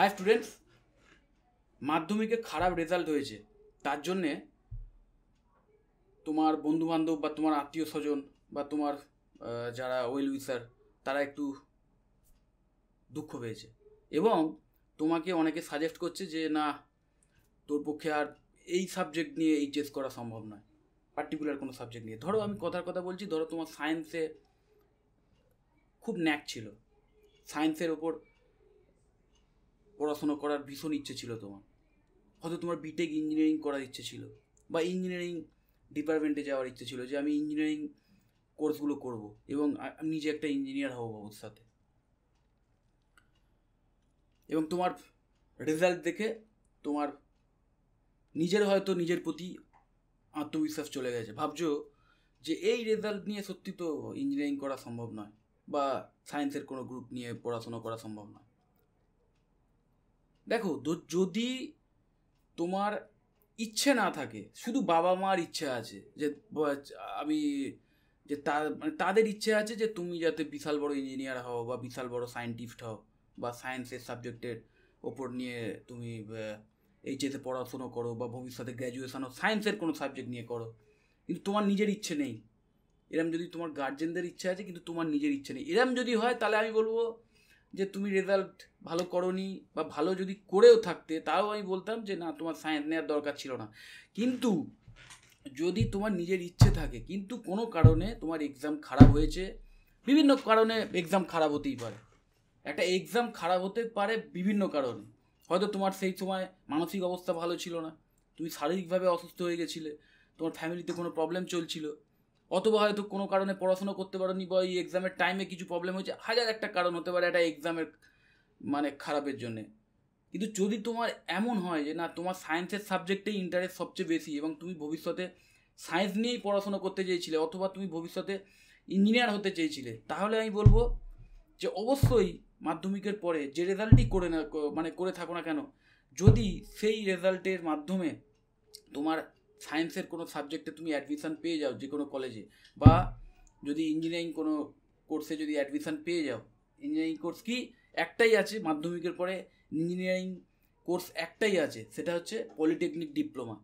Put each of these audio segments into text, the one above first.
high students মাধ্যমিকে খারাপ result হয়েছে তার জন্যে তোমার বন্ধুবান্ধব বা তোমার আত্মীয় স্বজন বা তোমার যারা ওয়েল উইসার তারা একটু দুঃখ পেয়েছে এবং তোমাকে অনেকে সাজেস্ট করছে যে না তোর পক্ষে আর এই সাবজেক্ট নিয়ে এইচএস করা সম্ভব নয় পার্টিকুলার কোনো সাবজেক্ট নিয়ে ধরো আমি কথার কথা বলছি ধরো তোমার সায়েন্সে খুব ন্যাক ছিল সায়েন্সের ওপর পড়াশোনা করার ভীষণ ইচ্ছে ছিল তোমার হয়তো তোমার বিটেক ইঞ্জিনিয়ারিং করার ইচ্ছে ছিল বা ইঞ্জিনিয়ারিং ডিপার্টমেন্টে যাওয়ার ইচ্ছে ছিল যে আমি ইঞ্জিনিয়ারিং কোর্সগুলো করব এবং আমি নিজে একটা ইঞ্জিনিয়ার হব বাবুর সাথে এবং তোমার রেজাল্ট দেখে তোমার নিজের হয়তো নিজের প্রতি আত্মবিশ্বাস চলে গেছে ভাবছো যে এই রেজাল্ট নিয়ে সত্যি তো ইঞ্জিনিয়ারিং করা সম্ভব নয় বা সায়েন্সের কোনো গ্রুপ নিয়ে পড়াশোনা করা সম্ভব নয় দেখো যদি তোমার ইচ্ছে না থাকে শুধু বাবা মার ইচ্ছে আছে যে আমি যে মানে তাদের ইচ্ছে আছে যে তুমি যাতে বিশাল বড় ইঞ্জিনিয়ার হও বা বিশাল বড় সায়েন্টিস্ট হও বা সায়েন্সের সাবজেক্টের ওপর নিয়ে তুমি এইচএসে পড়াশুনো করো বা ভবিষ্যতে গ্র্যাজুয়েশনও সায়েন্সের কোনো সাবজেক্ট নিয়ে করো কিন্তু তোমার নিজের ইচ্ছে নেই এরম যদি তোমার গার্জেনদের ইচ্ছে আছে কিন্তু তোমার নিজের ইচ্ছে নেই এরম যদি হয় তাহলে আমি বলবো যে তুমি রেজাল্ট ভালো করনি বা ভালো যদি করেও থাকতে তাও আমি বলতাম যে না তোমার সায়েন্স নেওয়ার দরকার ছিল না কিন্তু যদি তোমার নিজের ইচ্ছে থাকে কিন্তু কোনো কারণে তোমার এক্সাম খারাপ হয়েছে বিভিন্ন কারণে এক্সাম খারাপ হতেই পারে একটা এক্সাম খারাপ হতে পারে বিভিন্ন কারণে হয়তো তোমার সেই সময় মানসিক অবস্থা ভালো ছিল না তুমি শারীরিকভাবে অসুস্থ হয়ে গেছিলে তোমার ফ্যামিলিতে কোনো প্রবলেম চলছিল অথবা হয়তো কোনো কারণে পড়াশোনা করতে পারোনি বা এই এক্সামের টাইমে কিছু প্রবলেম হয়েছে হাজার একটা কারণ হতে পারে একটা এক্সামের মানে খারাপের জন্যে কিন্তু যদি তোমার এমন হয় যে না তোমার সায়েন্সের সাবজেক্টেই ইন্টারেস্ট সবচেয়ে বেশি এবং তুমি ভবিষ্যতে সায়েন্স নিয়েই পড়াশোনা করতে চেয়েছিলে অথবা তুমি ভবিষ্যতে ইঞ্জিনিয়ার হতে চেয়েছিলে তাহলে আমি বলবো যে অবশ্যই মাধ্যমিকের পরে যে রেজাল্টই করে না মানে করে থাকো না কেন যদি সেই রেজাল্টের মাধ্যমে তোমার সায়েন্সের কোনো সাবজেক্টে তুমি অ্যাডমিশান পেয়ে যাও যে কোনো কলেজে বা যদি ইঞ্জিনিয়ারিং কোনো কোর্সে যদি অ্যাডমিশান পেয়ে যাও ইঞ্জিনিয়ারিং কোর্স কি একটাই আছে মাধ্যমিকের পরে ইঞ্জিনিয়ারিং কোর্স একটাই আছে সেটা হচ্ছে পলিটেকনিক ডিপ্লোমা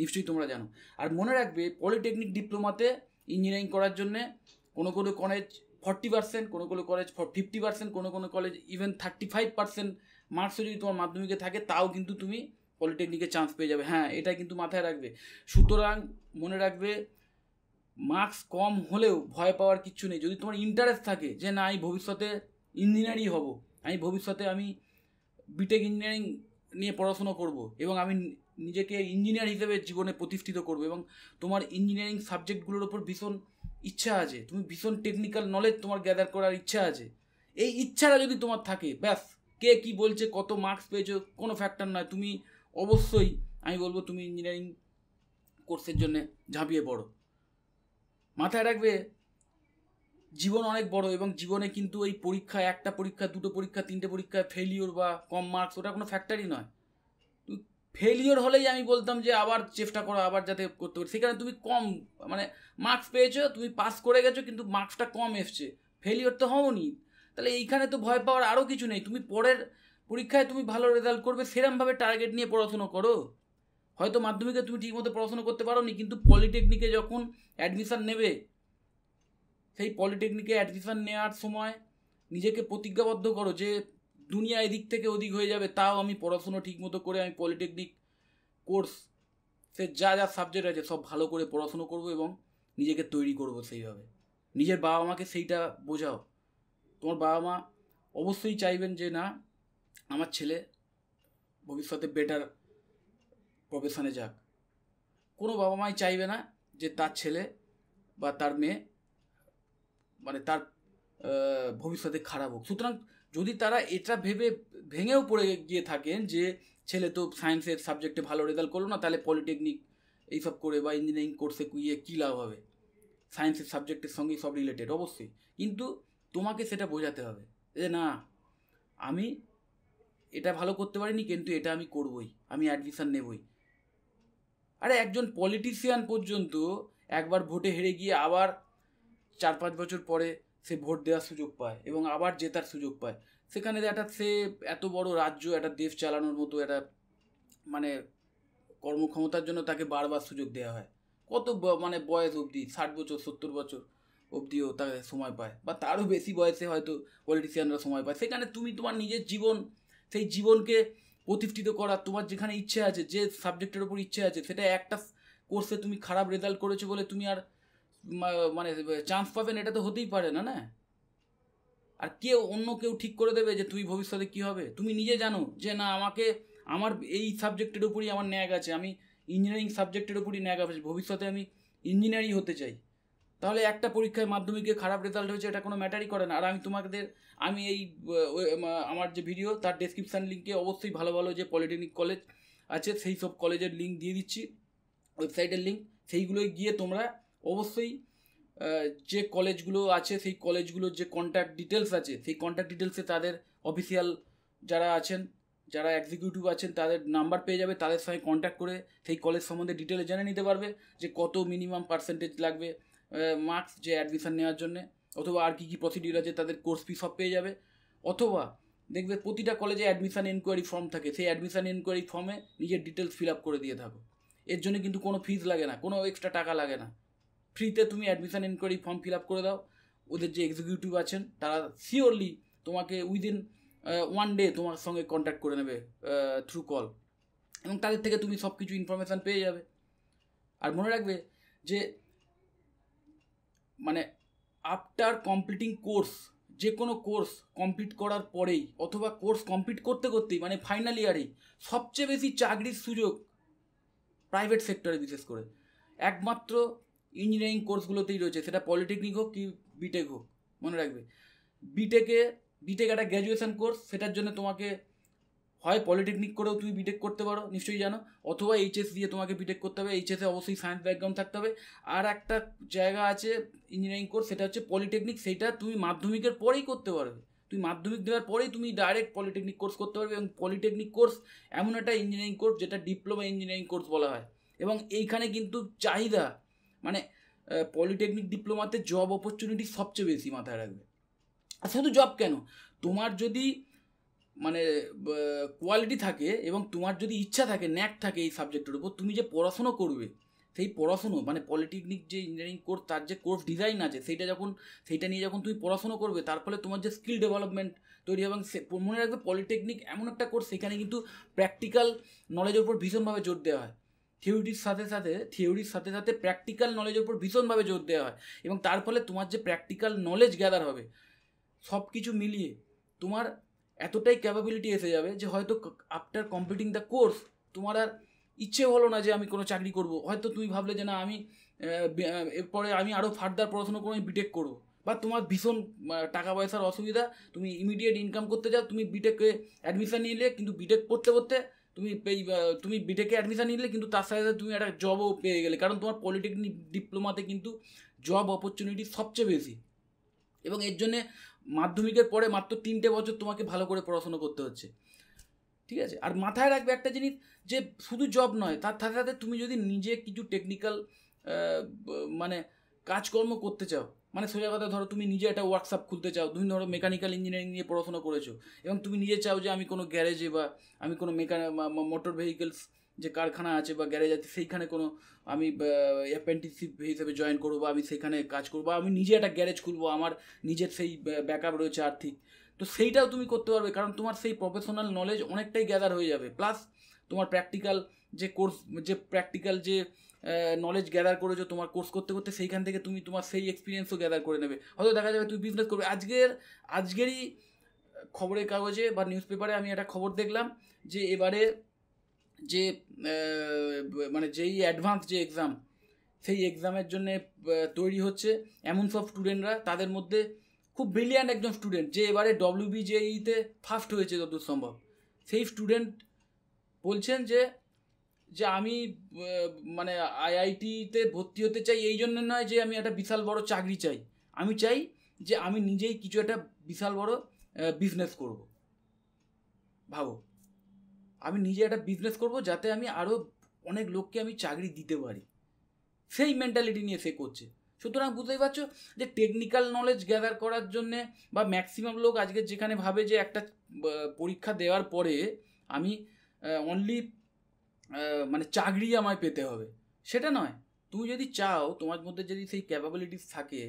নিশ্চয়ই তোমরা জানো আর মনে রাখবে পলিটেকনিক ডিপ্লোমাতে ইঞ্জিনিয়ারিং করার জন্যে কোনো কোনো কলেজ ফর্টি পার্সেন্ট কোনো কোনো কলেজ ফিফটি পার্সেন্ট কোনো কোনো college even thirty five percent মার্কসও যদি তোমার মাধ্যমিকে থাকে তাও কিন্তু তুমি পলিটেকনিকে চান্স পেয়ে যাবে হ্যাঁ এটা কিন্তু মাথায় রাখবে সুতরাং মনে রাখবে মার্কস কম হলেও ভয় পাওয়ার কিচ্ছু নেই যদি তোমার ইন্টারেস্ট থাকে যে না আমি ভবিষ্যতে ইঞ্জিনিয়ারই হব আমি ভবিষ্যতে আমি বিটেক ইঞ্জিনিয়ারিং নিয়ে পড়াশুনো করব এবং আমি নিজেকে ইঞ্জিনিয়ার হিসেবে জীবনে প্রতিষ্ঠিত করব এবং তোমার ইঞ্জিনিয়ারিং সাবজেক্টগুলোর ওপর ভীষণ ইচ্ছা আছে তুমি ভীষণ টেকনিক্যাল নলেজ তোমার গ্যাদার করার ইচ্ছা আছে এই ইচ্ছাটা যদি তোমার থাকে ব্যাস কে কি বলছে কত মার্কস পেয়েছো কোনো ফ্যাক্টর নয় তুমি অবশ্যই আমি বলবো তুমি ইঞ্জিনিয়ারিং কোর্সের জন্য ঝাঁপিয়ে পড়ো মাথায় রাখবে জীবন অনেক বড় এবং জীবনে কিন্তু এই পরীক্ষা একটা পরীক্ষা দুটো পরীক্ষা তিনটে পরীক্ষা ফেলিওর বা কম মার্কস ওটা কোনো ফ্যাক্টরি নয় তুমি ফেলিওর হলেই আমি বলতাম যে আবার চেষ্টা করো আবার যাতে করতে পারি সেখানে তুমি কম মানে মার্কস পেয়েছো তুমি পাস করে গেছো কিন্তু মার্কসটা কম এসছে ফেলিওর তো হওনি তাহলে এইখানে তো ভয় পাওয়ার আরও কিছু নেই তুমি পরের পরীক্ষায় তুমি ভালো রেজাল্ট করবে সেরমভাবে টার্গেট নিয়ে পড়াশুনো করো হয়তো মাধ্যমিকে তুমি ঠিকমতো পড়াশুনো করতে পারো নি কিন্তু পলিটেকনিকে যখন অ্যাডমিশান নেবে সেই পলিটেকনিকে অ্যাডমিশান নেওয়ার সময় নিজেকে প্রতিজ্ঞাবদ্ধ করো যে দুনিয়া এদিক থেকে ওদিক হয়ে যাবে তাও আমি পড়াশুনো ঠিকমতো করে আমি পলিটেকনিক কোর্স সে যা যা সাবজেক্ট আছে সব ভালো করে পড়াশুনো করব এবং নিজেকে তৈরি করব সেইভাবে নিজের বাবা মাকে সেইটা বোঝাও তোমার বাবা মা অবশ্যই চাইবেন যে না আমার ছেলে ভবিষ্যতে বেটার প্রফেশনে যাক কোনো বাবা মাই চাইবে না যে তার ছেলে বা তার মেয়ে মানে তার ভবিষ্যতে খারাপ হোক সুতরাং যদি তারা এটা ভেবে ভেঙেও পড়ে গিয়ে থাকেন যে ছেলে তো সায়েন্সের সাবজেক্টে ভালো রেজাল্ট করলো না তাহলে পলিটেকনিক এইসব করে বা ইঞ্জিনিয়ারিং কোর্সে কুইয়ে কী লাভ হবে সায়েন্সের সাবজেক্টের সঙ্গে সব রিলেটেড অবশ্যই কিন্তু তোমাকে সেটা বোঝাতে হবে যে না আমি এটা ভালো করতে পারিনি কিন্তু এটা আমি করবই আমি অ্যাডমিশান নেবই আরে একজন পলিটিশিয়ান পর্যন্ত একবার ভোটে হেরে গিয়ে আবার চার পাঁচ বছর পরে সে ভোট দেওয়ার সুযোগ পায় এবং আবার জেতার সুযোগ পায় সেখানে একটা সে এত বড় রাজ্য একটা দেশ চালানোর মতো একটা মানে কর্মক্ষমতার জন্য তাকে বারবার সুযোগ দেওয়া হয় কত মানে বয়স অবধি ষাট বছর সত্তর বছর অবধিও তাকে সময় পায় বা তারও বেশি বয়সে হয়তো পলিটিশিয়ানরা সময় পায় সেখানে তুমি তোমার নিজের জীবন সেই জীবনকে প্রতিষ্ঠিত করা তোমার যেখানে ইচ্ছে আছে যে সাবজেক্টের ওপর ইচ্ছে আছে সেটা একটা কোর্সে তুমি খারাপ রেজাল্ট করেছো বলে তুমি আর মানে চান্স পাবেন এটা তো হতেই পারে না না আর কেউ অন্য কেউ ঠিক করে দেবে যে তুমি ভবিষ্যতে কি হবে তুমি নিজে জানো যে না আমাকে আমার এই সাবজেক্টের উপরই আমার ন্যাগ আছে আমি ইঞ্জিনিয়ারিং সাবজেক্টের উপরই ন্যাগ আছে ভবিষ্যতে আমি ইঞ্জিনিয়ারিং হতে চাই তাহলে একটা পরীক্ষায় মাধ্যমিকে খারাপ রেজাল্ট হয়েছে এটা কোনো ম্যাটারই করে না আর আমি তোমাদের আমি এই আমার যে ভিডিও তার ডেসক্রিপশান লিঙ্কে অবশ্যই ভালো ভালো যে পলিটেকনিক কলেজ আছে সেই সব কলেজের লিঙ্ক দিয়ে দিচ্ছি ওয়েবসাইটের লিঙ্ক সেইগুলোয় গিয়ে তোমরা অবশ্যই যে কলেজগুলো আছে সেই কলেজগুলোর যে কন্ট্যাক্ট ডিটেলস আছে সেই কন্ট্যাক্ট ডিটেলসে তাদের অফিসিয়াল যারা আছেন যারা এক্সিকিউটিভ আছেন তাদের নাম্বার পেয়ে যাবে তাদের সঙ্গে কন্ট্যাক্ট করে সেই কলেজ সম্বন্ধে ডিটেলে জেনে নিতে পারবে যে কত মিনিমাম পার্সেন্টেজ লাগবে মার্কস যে অ্যাডমিশান নেওয়ার জন্যে অথবা আর কী কী প্রসিডিউর আছে তাদের কোর্স ফি সব পেয়ে যাবে অথবা দেখবে প্রতিটা কলেজে অ্যাডমিশান এনকোয়ারি ফর্ম থাকে সেই অ্যাডমিশান এনকোয়ারি ফর্মে নিজের ডিটেলস ফিল আপ করে দিয়ে থাকো এর জন্য কিন্তু কোনো ফিজ লাগে না কোনো এক্সট্রা টাকা লাগে না ফ্রিতে তুমি admission enquiry form fill up করে দাও ওদের যে এক্সিকিউটিভ আছেন তারা সিওরলি তোমাকে উইদিন ওয়ান ডে তোমার সঙ্গে কন্ট্যাক্ট করে নেবে থ্রু কল এবং তাদের থেকে তুমি সব কিছু ইনফরমেশান পেয়ে যাবে আর মনে রাখবে যে মানে আফটার কমপ্লিটিং কোর্স যে কোনো কোর্স কমপ্লিট করার পরেই অথবা কোর্স কমপ্লিট করতে করতেই মানে ফাইনাল ইয়ারেই সবচেয়ে বেশি চাকরির সুযোগ প্রাইভেট সেক্টরে বিশেষ করে একমাত্র ইঞ্জিনিয়ারিং কোর্সগুলোতেই রয়েছে সেটা পলিটেকনিক হোক কি বিটেক হোক মনে রাখবে বিটেকে বিটেক একটা গ্র্যাজুয়েশন কোর্স সেটার জন্য তোমাকে হয় পলিটেকনিক করেও তুমি বিটেক করতে পারো নিশ্চয়ই জানো অথবা এইচএস দিয়ে তোমাকে বিটেক করতে হবে এইচএসে অবশ্যই সায়েন্স ব্যাকগ্রাউন্ড থাকতে হবে আর একটা জায়গা আছে ইঞ্জিনিয়ারিং কোর্স সেটা হচ্ছে পলিটেকনিক সেটা তুমি মাধ্যমিকের পরেই করতে পারবে তুমি মাধ্যমিক দেওয়ার পরেই তুমি ডাইরেক্ট পলিটেকনিক কোর্স করতে পারবে এবং পলিটেকনিক কোর্স এমন একটা ইঞ্জিনিয়ারিং কোর্স যেটা ডিপ্লোমা ইঞ্জিনিয়ারিং কোর্স বলা হয় এবং এইখানে কিন্তু চাহিদা মানে পলিটেকনিক ডিপ্লোমাতে জব অপরচুনিটি সবচেয়ে বেশি মাথায় রাখবে আর আচ্ছা, শুধু জব কেন তোমার যদি মানে কোয়ালিটি থাকে এবং তোমার যদি ইচ্ছা থাকে ন্যাক থাকে এই সাবজেক্টের উপর তুমি যে পড়াশুনো করবে সেই পড়াশুনো মানে পলিটেকনিক যে ইঞ্জিনিয়ারিং কোর্স তার যে কোর্স ডিজাইন আছে সেইটা যখন সেইটা নিয়ে যখন তুমি পড়াশুনো করবে তার ফলে তোমার যে স্কিল ডেভেলপমেন্ট তৈরি এবং মনে রাখবে পলিটেকনিক এমন একটা কোর্স সেখানে কিন্তু প্র্যাকটিক্যাল নলেজের উপর ভীষণভাবে জোর দেওয়া হয় থিওরিটির সাথে সাথে থিওরির সাথে সাথে প্র্যাকটিক্যাল নলেজের উপর ভীষণভাবে জোর দেওয়া হয় এবং তার ফলে তোমার যে প্র্যাকটিক্যাল নলেজ গ্যাদার হবে সব কিছু মিলিয়ে তোমার এতটাই ক্যাপাবিলিটি এসে যাবে যে হয়তো আফটার কমপ্লিটিং দ্য কোর্স তোমার আর ইচ্ছে হলো না যে আমি কোনো চাকরি করব হয়তো তুমি ভাবলে যে না আমি এরপরে আমি আরও ফার্দার পড়াশোনা করে আমি বিটেক করবো বা তোমার ভীষণ টাকা পয়সার অসুবিধা তুমি ইমিডিয়েট ইনকাম করতে চাও তুমি বিটেকে অ্যাডমিশান নিলে কিন্তু বিটেক পড়তে পড়তে তুমি পেই তুমি বিটেকে অ্যাডমিশান নিলে কিন্তু তার সাথে সাথে তুমি একটা জবও পেয়ে গেলে কারণ তোমার পলিটেকনিক ডিপ্লোমাতে কিন্তু জব অপরচুনিটি সবচেয়ে বেশি এবং এর জন্যে মাধ্যমিকের পরে মাত্র তিনটে বছর তোমাকে ভালো করে পড়াশোনা করতে হচ্ছে ঠিক আছে আর মাথায় রাখবে একটা জিনিস যে শুধু জব নয় তার সাথে সাথে তুমি যদি নিজে কিছু টেকনিক্যাল মানে কাজকর্ম করতে চাও মানে সোজা কথা ধরো তুমি নিজে একটা ওয়ার্কশপ খুলতে চাও তুমি ধরো মেকানিক্যাল ইঞ্জিনিয়ারিং নিয়ে পড়াশোনা করেছো এবং তুমি নিজে চাও যে আমি কোনো গ্যারেজে বা আমি কোনো মেকা মোটর ভেহিকেলস যে কারখানা আছে বা গ্যারেজ আছে সেইখানে কোনো আমি অ্যাপেন্টিসিপ হিসেবে জয়েন করবো বা আমি সেইখানে কাজ করবো আমি নিজে একটা গ্যারেজ খুলবো আমার নিজের সেই ব্যাকআপ রয়েছে আর্থিক তো সেইটাও তুমি করতে পারবে কারণ তোমার সেই প্রফেশনাল নলেজ অনেকটাই গ্যাদার হয়ে যাবে প্লাস তোমার প্র্যাকটিক্যাল যে কোর্স যে প্র্যাকটিক্যাল যে নলেজ গ্যাদার করেছো তোমার কোর্স করতে করতে সেইখান থেকে তুমি তোমার সেই এক্সপিরিয়েন্সও গ্যাদার করে নেবে হয়তো দেখা যাবে তুমি বিজনেস করবে আজকের আজকেরই খবরের কাগজে বা নিউজ পেপারে আমি একটা খবর দেখলাম যে এবারে যে মানে যেই অ্যাডভান্স যে এক্সাম সেই এক্সামের জন্যে তৈরি হচ্ছে এমন সব স্টুডেন্টরা তাদের মধ্যে খুব ব্রিলিয়ান্ট একজন স্টুডেন্ট যে এবারে ডব্লিউবিজেইতে ফার্স্ট হয়েছে যতদূর সম্ভব সেই স্টুডেন্ট বলছেন যে যে আমি মানে আইআইটিতে ভর্তি হতে চাই এই জন্য নয় যে আমি একটা বিশাল বড় চাকরি চাই আমি চাই যে আমি নিজেই কিছু একটা বিশাল বড় বিজনেস করব ভাবো আমি নিজে একটা বিজনেস করব যাতে আমি আরও অনেক লোককে আমি চাকরি দিতে পারি সেই মেন্টালিটি নিয়ে সে করছে সুতরাং বুঝতেই পারছো যে টেকনিক্যাল নলেজ গ্যাদার করার জন্যে বা ম্যাক্সিমাম লোক আজকে যেখানে ভাবে যে একটা পরীক্ষা দেওয়ার পরে আমি অনলি মানে চাকরি আমায় পেতে হবে সেটা নয় তুমি যদি চাও তোমার মধ্যে যদি সেই ক্যাপাবিলিটিস থাকে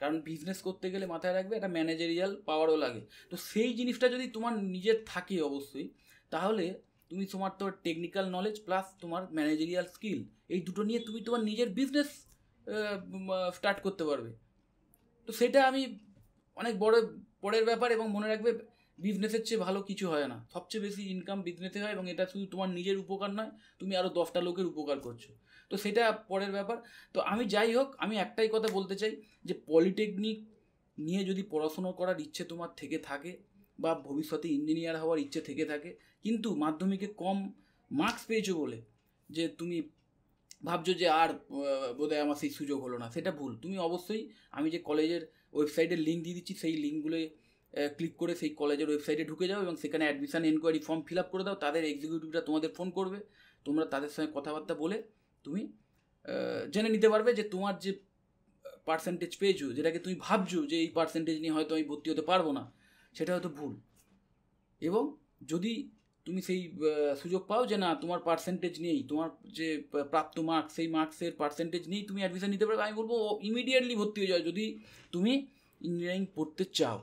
কারণ বিজনেস করতে গেলে মাথায় রাখবে একটা ম্যানেজারিয়াল পাওয়ারও লাগে তো সেই জিনিসটা যদি তোমার নিজের থাকে অবশ্যই তাহলে তুমি তোমার তোমার টেকনিক্যাল নলেজ প্লাস তোমার ম্যানেজেরিয়াল স্কিল এই দুটো নিয়ে তুমি তোমার নিজের বিজনেস স্টার্ট করতে পারবে তো সেটা আমি অনেক বড় পরের ব্যাপার এবং মনে রাখবে বিজনেসের চেয়ে ভালো কিছু হয় না সবচেয়ে বেশি ইনকাম বিজনেসে হয় এবং এটা শুধু তোমার নিজের উপকার নয় তুমি আরও দশটা লোকের উপকার করছো তো সেটা পরের ব্যাপার তো আমি যাই হোক আমি একটাই কথা বলতে চাই যে পলিটেকনিক নিয়ে যদি পড়াশুনো করার ইচ্ছে তোমার থেকে থাকে বা ভবিষ্যতে ইঞ্জিনিয়ার হওয়ার ইচ্ছে থেকে থাকে কিন্তু মাধ্যমিকে কম মার্কস পেয়েছো বলে যে তুমি ভাবছো যে আর বোধহয় আমার সেই সুযোগ হলো না সেটা ভুল তুমি অবশ্যই আমি যে কলেজের ওয়েবসাইটের লিঙ্ক দিয়ে দিচ্ছি সেই লিঙ্কগুলোয় ক্লিক করে সেই কলেজের ওয়েবসাইটে ঢুকে যাও এবং সেখানে admission enquiry form fill up করে দাও তাদের এক্সিকিউটিভরা তোমাদের ফোন করবে তোমরা তাদের সঙ্গে কথাবার্তা বলে তুমি জেনে নিতে পারবে যে তোমার যে পার্সেন্টেজ পেয়েছো যেটাকে তুমি ভাবছো যে এই পার্সেন্টেজ নিয়ে হয়তো আমি ভর্তি হতে পারবো না সেটা হয়তো ভুল এবং যদি তুমি সেই সুযোগ পাও যে না তোমার পার্সেন্টেজ নিয়েই তোমার যে প্রাপ্ত মার্কস সেই মার্কসের পার্সেন্টেজ নিয়েই তুমি অ্যাডমিশন নিতে পারবে আমি বলবো ইমিডিয়েটলি ভর্তি হয়ে যাও যদি তুমি ইঞ্জিনিয়ারিং পড়তে চাও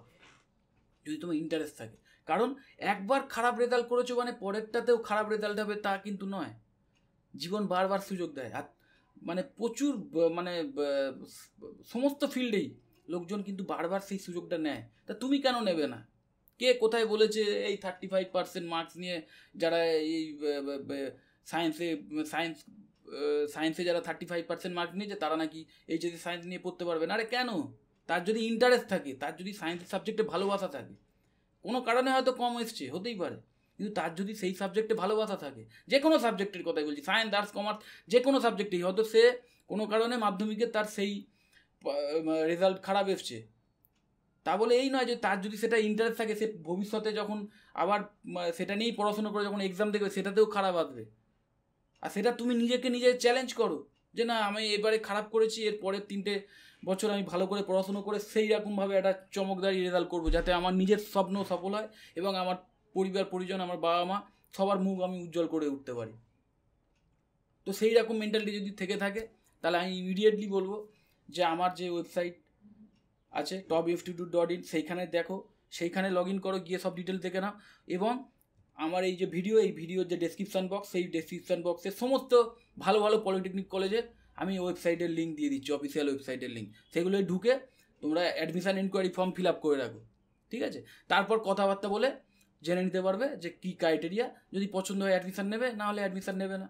যদি তোমার ইন্টারেস্ট থাকে কারণ একবার খারাপ রেজাল্ট করেছো মানে পরেরটাতেও খারাপ রেজাল্ট হবে তা কিন্তু নয় জীবন বারবার সুযোগ দেয় আর মানে প্রচুর মানে সমস্ত ফিল্ডেই লোকজন কিন্তু বারবার সেই সুযোগটা নেয় তা তুমি কেন নেবে না কে কোথায় বলেছে এই থার্টি ফাইভ পার্সেন্ট মার্কস নিয়ে যারা এই সায়েন্সে সায়েন্স সায়েন্সে যারা থার্টি ফাইভ পার্সেন্ট মার্কস নিয়েছে তারা নাকি এইচএসি সায়েন্স নিয়ে পড়তে পারবে না আরে কেন তার যদি ইন্টারেস্ট থাকে তার যদি সায়েন্সের সাবজেক্টে ভালোবাসা থাকে কোনো কারণে হয়তো কম এসছে হতেই পারে কিন্তু তার যদি সেই সাবজেক্টে ভালোবাসা থাকে যে কোনো সাবজেক্টের কথাই বলছি সায়েন্স আর্টস কমার্স যে কোনো সাবজেক্টেই হয়তো সে কোনো কারণে মাধ্যমিকে তার সেই রেজাল্ট মানে খারাপ এসছে তা বলে এই নয় যে তার যদি সেটা ইন্টারেস্ট থাকে সে ভবিষ্যতে যখন আবার সেটা নিয়েই পড়াশোনা করে যখন এক্সাম দেবে সেটাতেও খারাপ আসবে আর সেটা তুমি নিজেকে নিজে চ্যালেঞ্জ করো যে না আমি এবারে খারাপ করেছি এর পরের তিনটে বছর আমি ভালো করে পড়াশুনো করে সেই রকমভাবে একটা চমকদারি রেজাল্ট করবো যাতে আমার নিজের স্বপ্ন সফল হয় এবং আমার পরিবার পরিজন আমার বাবা মা সবার মুখ আমি উজ্জ্বল করে উঠতে পারি তো সেই রকম মেন্টালিটি যদি থেকে থাকে তাহলে আমি ইমিডিয়েটলি বলবো যে আমার যে ওয়েবসাইট আছে top F two dot in সেইখানে দেখো সেইখানে লগ ইন করো গিয়ে সব ডিটেল দেখে নাও এবং আমার এই যে ভিডিও এই ভিডিওর যে ডেসক্রিপশান বক্স সেই ডেসক্রিপশান বক্সে সমস্ত ভালো ভালো পলিটেকনিক কলেজে আমি ওয়েবসাইটের লিঙ্ক দিয়ে দিচ্ছি অফিসিয়াল ওয়েবসাইটের লিঙ্ক সেগুলোই ঢুকে তোমরা admission enquiry form fill up করে রাখো ঠিক আছে তারপর কথাবার্তা বলে জেনে নিতে পারবে যে কী ক্রাইটেরিয়া যদি পছন্দ হয় অ্যাডমিশান নেবে না হলে অ্যাডমিশান নেবে না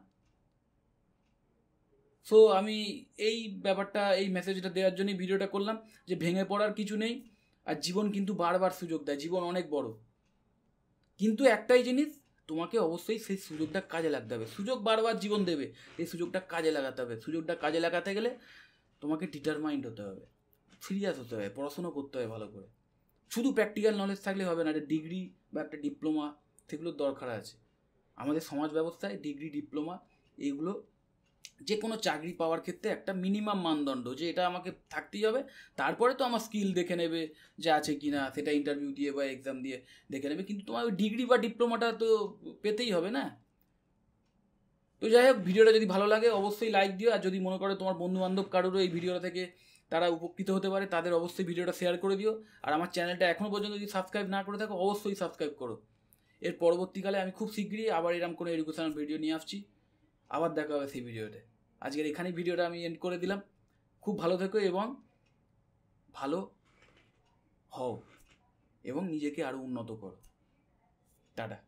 সো আমি এই ব্যাপারটা এই মেসেজটা দেওয়ার জন্যই ভিডিওটা করলাম যে ভেঙে পড়ার কিছু নেই আর জীবন কিন্তু বারবার সুযোগ দেয় জীবন অনেক বড় কিন্তু একটাই জিনিস তোমাকে অবশ্যই সেই সুযোগটা কাজে লাগতে হবে সুযোগ বারবার জীবন দেবে এই সুযোগটা কাজে লাগাতে হবে সুযোগটা কাজে লাগাতে গেলে তোমাকে ডিটারমাইন্ড হতে হবে সিরিয়াস হতে হবে পড়াশুনো করতে হবে ভালো করে শুধু প্র্যাকটিক্যাল নলেজ থাকলে হবে না একটা ডিগ্রি বা একটা ডিপ্লোমা সেগুলোর দরকার আছে আমাদের সমাজ ব্যবস্থায় ডিগ্রি ডিপ্লোমা এইগুলো যে কোনো চাকরি পাওয়ার ক্ষেত্রে একটা মিনিমাম মানদণ্ড যে এটা আমাকে থাকতেই হবে তারপরে তো আমার স্কিল দেখে নেবে যে আছে কি না সেটা ইন্টারভিউ দিয়ে বা এক্সাম দিয়ে দেখে নেবে কিন্তু তোমার ওই ডিগ্রি বা ডিপ্লোমাটা তো পেতেই হবে না তো যাই হোক ভিডিওটা যদি ভালো লাগে অবশ্যই লাইক দিও আর যদি মনে করো তোমার বন্ধুবান্ধব কারোরও এই ভিডিওটা থেকে তারা উপকৃত হতে পারে তাদের অবশ্যই ভিডিওটা শেয়ার করে দিও আর আমার চ্যানেলটা এখনও পর্যন্ত যদি সাবস্ক্রাইব না করে থাকো অবশ্যই সাবস্ক্রাইব করো এর পরবর্তীকালে আমি খুব শীঘ্রই আবার এরকম কোনো এডুকেশনাল ভিডিও নিয়ে আসছি আবার দেখা হবে সেই ভিডিওতে আজকের এখানেই ভিডিওটা আমি এন্ড করে দিলাম খুব ভালো থেকো এবং ভালো হও এবং নিজেকে আরও উন্নত করো টাটা